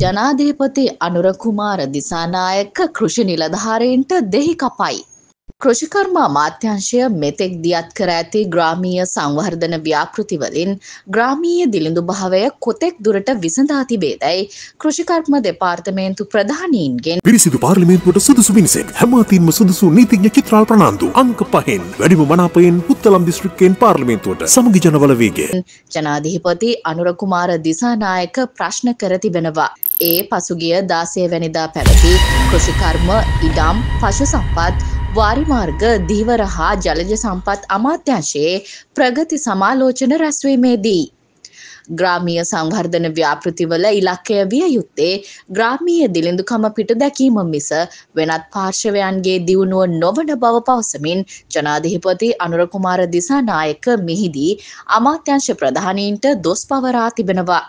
ජනාධීපති අනුර කුමාර දිසානායක කෘෂි නිලධාරීන්ට දෙහි කපයි. කෘෂිකර්ම අමාත්‍යංශය මෙතෙක් දියත් කර ඇති ග්‍රාමීය සංවර්ධන ව්‍යාපෘතිවලින් ග්‍රාමීය දිළිඳු භාවය කොතෙක් දුරට විසඳා තිබේදැයි කෘෂිකර්ම දෙපාර්තමේන්තු ප්‍රධානීන්ගෙන් පිරිසිදු පාර්ලිමේන්තුවට සුදුසු මිනිසෙන් හැමතින්ම සුදුසු නීතිඥ චිත්‍රාල් ප්‍රනාන්දු අංක පහෙන් වැඩිම මනාපයෙන් පුත්තලම් දිස්ත්‍රික්කයෙන් පාර්ලිමේන්තුවට සමගි ජනවල වේගය ජනාධිපති අනුර කුමාර දිසානායක ප්‍රශ්න කර තිබෙනවා ඒ පසුගිය දාසය වැනිදා පැවති කෘෂිකර්ම ඉඩම් පශු සම්පත් වාරිමාර්ග දීවර හා ජලජ සම්පත් අමාත්‍යංශයේ ප්‍රගති සමාලෝචන රැස්වීමේදී ග්‍රාමීය සංවර්ධන ව්‍යාපෘතිවල ඉලක්කය විය යුත්තේ ග්‍රාමීය දිළිඳුකම පිට දැකීම මිස වෙනත් පාර්ශවයන්ගේ දියුණුව නොවන බව පවසමින් ජනාධිපති අනුරකුමාර දිසානායක මෙහිදී අමාත්‍යංශ ප්‍රධානීන්ට දොස් පවරා තිබෙනවා.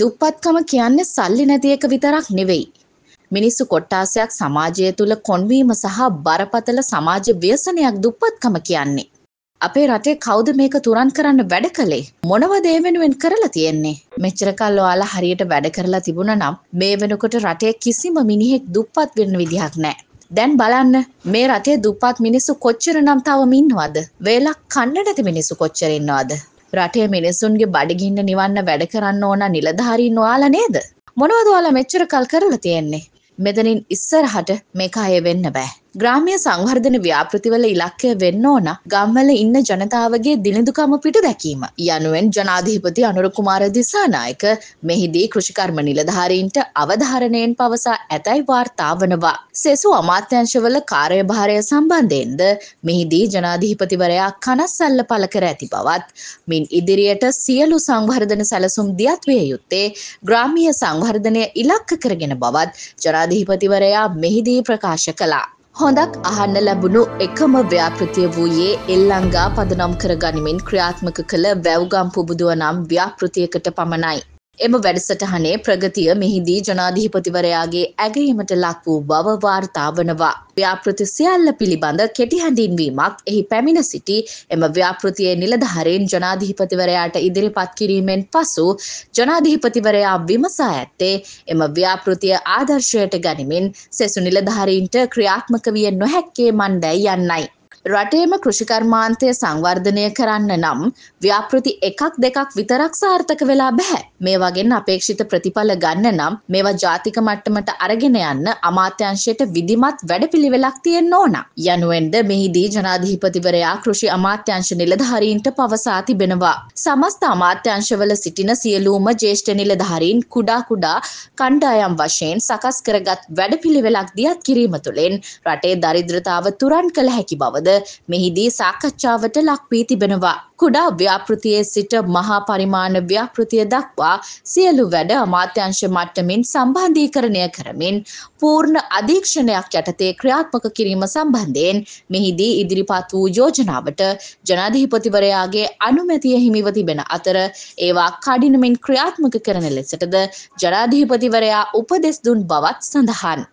දුප්පත්කම කියන්නේ සල්ලි නැති එක විතරක් නෙවෙයි. මිනිස්සු කොට්ටාසයක් සමාජය තුළ කොන්වීම සහ බරපතල සමාජ ව්‍යසනයක් දුප්පත්කම කියන්නේ. අපේ රටේ කවුද මේක තුරන් කරන්න වැඩ කළේ මොනවද ඒ වෙනුවෙන් කරලා තියෙන්නේ මෙච්චර කල් ඔයාලා හරියට වැඩ කරලා තිබුණ නම් මේ වෙනකොට රටේ කිසිම මිනිහෙක් දුප්පත් වෙන විදිහක් නැහැ දැන් බලන්න මේ රටේ දුප්පත් මිනිස්සු කොච්චර නම් තවම ඉන්නවද? වේලක් කන්න නැති මිනිස්සු කොච්චර ඉන්නවද? රටේ මිනිස්සුන්ගේ බඩගින්න නිවන්න වැඩ කරන්න ඕන නිලධාරීන් ඔයාලා නේද? මොනවද ඔයාලා මෙච්චර කල් කරලා තියෙන්නේ? මෙතනින් ඉස්සරහට මේක අය වෙන්න බෑ. ග්‍රාමීය සංවර්ධන ව්‍යාපෘතිවල ඉලක්කය වෙන්න ඕන ගම්වල ඉන්න ජනතාවගේ දිළිඳුකම පිට දැකීම. යනුවෙන් ජනාධිපති අනුර කුමාර දිසානායක මෙහිදී කෘෂිකර්ම නිලධාරීන්ට අවධාරණයෙන් පවසා ඇතැයි වාර්තා වනවා. සෙසු අමාත්‍යංශවල කාර්යභාරය සම්බන්ධයෙන්ද මෙහිදී ජනාධිපතිවරයා කනස්සල්ල පළ කර ඇති බවත් මින් ඉදිරියට සියලු සංවර්ධන සැලසුම් දියත් විය යුත්තේ ග්‍රාමීය සංවර්ධනය ඉලක්ක කරගෙන බවත් ජනාධිපතිවරයා මෙහිදී ප්‍රකාශ කළා. හොඳක් අහන්න ලැබුණු එකම ව්‍යාපෘතිය වූයේ එල්ලංගා පදනම් කරගනිමින් ක්‍රියාත්මක කළ වැැව්ගම් පුබුදුව නම් ව්‍යාපෘතියකට පමණයි. එම වැඩසටහනේ ප්‍රගතිය මෙහිදී ජනාධිපතිවරයාගේ ඇගීමට ලක් වූ බව වාර්තා වනවා. ව්‍යාපෘති සියල්ල පිළිබඳ කෙටි හැඳින්වීමක් එහි පැමිණ සිටි එම ව්‍යාපෘතියේ නිලධාරීන් ජනාධිපතිවරයාට ඉදිරිපත් කිරීමෙන් පසු ජනාධිපතිවරයා විමසා ඇත්තේ එම ව්‍යාපෘතිය ආදර්ශයට ගනිමින් සෙසු නිලධාරීන්ට ක්‍රියාත්මක විය නොහැක්කේ මණ්ඩැයි යන්නයි. රටේම කෘෂිකර්මාන්තය සංවර්ධනය කරන්න නම් ව්‍යාපෘති එකක් දෙකක් විතරක් සාර්ථක වෙලා බැහැ. මේ වගෙන් අපේක්ෂිත ප්‍රතිඵල ගන්න නම් මේවා ජාතික මට්ටමට අරගෙන යන්න අමාත්‍යංශයට විධිමත් වැඩපිළිවෙලක් තියෙන්න ඕන. යනුවෙන්ද මෙහිදී ජනාධිපතිවරයා කෘෂි අමාත්‍යංශ නිලධාරීන්ට පවසා තිබෙනවා. සමස්ත අමාත්‍යංශවල සිටින සියලූම ජේෂ්ඨ නිලධාරීන් කුඩා කුඩා කණ්ඩායම් වශයෙන් සකස් කරගත් වැඩපිළිවෙලක් දියත් කිරීම තුළින් රටේ දරිද්‍රතාව තුරන් කළ හැකි බවද මෙහිදී සාකච්ඡාවට ලක්වී තිබෙනවා. කුඩා ව්‍යාපෘතියේ සිට මහා පරිමාණ ව්‍යාපෘතිය දක්වා සියලු වැඩ අමාත්‍යංශ මට්ටමින් සම්බන්ධීකරණය කරමින් පූර්ණ අධීක්ෂණයක් යටතේ ක්‍රියාත්මක කිරීම සම්බන්ධයෙන් මෙහිදී ඉදිරිපත් වූ යෝජනාවට ජනාධිපතිවරයාගේ අනුමැතිය හිමිව තිබෙන අතර ඒවා කඩිනමින් ක්‍රියාත්මක කරන ලෙසටද ජනාධිපතිවරයා උපදෙස් දුන් බවත් සඳහන්.